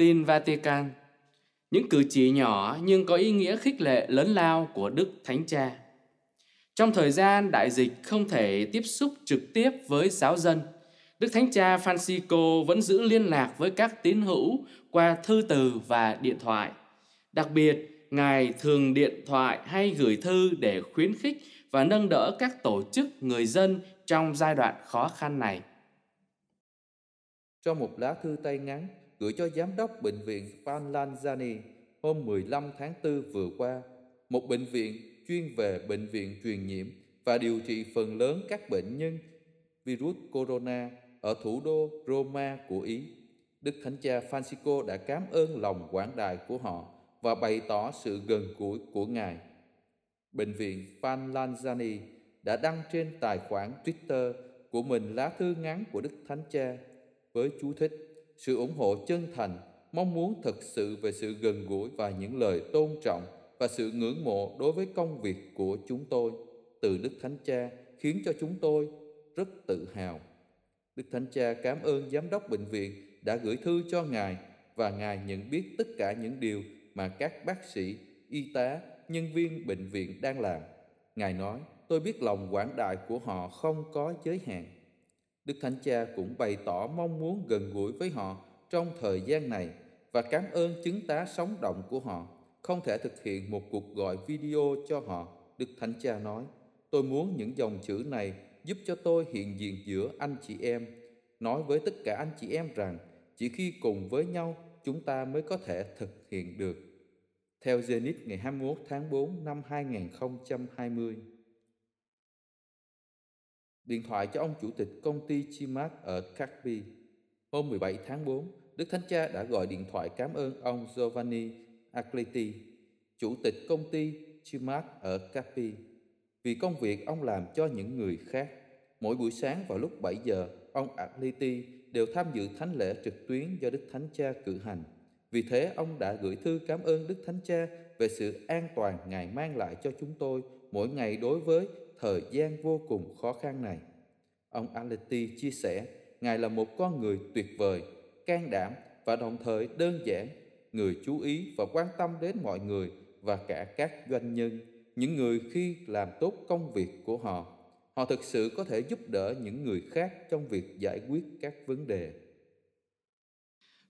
Tin Vatican Những cử chỉ nhỏ nhưng có ý nghĩa khích lệ lớn lao của Đức Thánh Cha. Trong thời gian đại dịch không thể tiếp xúc trực tiếp với giáo dân, Đức Thánh Cha Francisco vẫn giữ liên lạc với các tín hữu qua thư từ và điện thoại. Đặc biệt, Ngài thường điện thoại hay gửi thư để khuyến khích và nâng đỡ các tổ chức người dân trong giai đoạn khó khăn này. Trong một lá thư tay ngắn, gửi cho Giám đốc Bệnh viện Panlanzani hôm 15 tháng 4 vừa qua, một bệnh viện chuyên về bệnh viện truyền nhiễm và điều trị phần lớn các bệnh nhân virus corona ở thủ đô Roma của Ý. Đức Thánh Cha Francisco đã cảm ơn lòng quảng đại của họ và bày tỏ sự gần gũi của, Ngài. Bệnh viện Panlanzani đã đăng trên tài khoản Twitter của mình lá thư ngắn của Đức Thánh Cha với chú thích sự ủng hộ chân thành, mong muốn thật sự về sự gần gũi và những lời tôn trọng và sự ngưỡng mộ đối với công việc của chúng tôi từ Đức Thánh Cha khiến cho chúng tôi rất tự hào. Đức Thánh Cha cảm ơn Giám đốc Bệnh viện đã gửi thư cho Ngài và Ngài nhận biết tất cả những điều mà các bác sĩ, y tá, nhân viên bệnh viện đang làm. Ngài nói, tôi biết lòng quảng đại của họ không có giới hạn. Đức Thánh Cha cũng bày tỏ mong muốn gần gũi với họ trong thời gian này và cảm ơn chứng tá sống động của họ. Không thể thực hiện một cuộc gọi video cho họ, Đức Thánh Cha nói, tôi muốn những dòng chữ này giúp cho tôi hiện diện giữa anh chị em, nói với tất cả anh chị em rằng chỉ khi cùng với nhau chúng ta mới có thể thực hiện được. Theo Zenith ngày 21 tháng 4 năm 2020, điện thoại cho ông chủ tịch công ty Chimac ở Carpi. Hôm 17 tháng 4, Đức Thánh Cha đã gọi điện thoại cảm ơn ông Giovanni Acleti, chủ tịch công ty Chimac ở Carpi, vì công việc ông làm cho những người khác. Mỗi buổi sáng vào lúc 7 giờ, ông Acleti đều tham dự thánh lễ trực tuyến do Đức Thánh Cha cử hành. Vì thế, ông đã gửi thư cảm ơn Đức Thánh Cha về sự an toàn Ngài mang lại cho chúng tôi mỗi ngày đối với thời gian vô cùng khó khăn này. Ông Aleti chia sẻ, Ngài là một con người tuyệt vời, can đảm và đồng thời đơn giản, người chú ý và quan tâm đến mọi người và cả các doanh nhân, những người khi làm tốt công việc của họ. Họ thực sự có thể giúp đỡ những người khác trong việc giải quyết các vấn đề.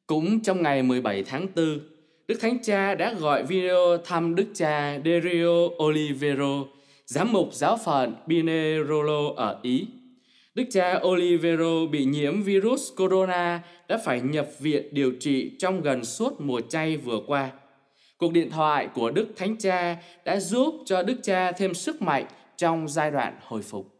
Cũng trong ngày 17 tháng 4, Đức Thánh Cha đã gọi video thăm Đức Cha Dario Olivero, giám mục giáo phận Pinerolo ở Ý Đức cha Olivero bị nhiễm virus corona đã phải nhập viện điều trị trong gần suốt mùa chay vừa qua. Cuộc điện thoại của Đức Thánh Cha đã giúp cho Đức Cha thêm sức mạnh trong giai đoạn hồi phục.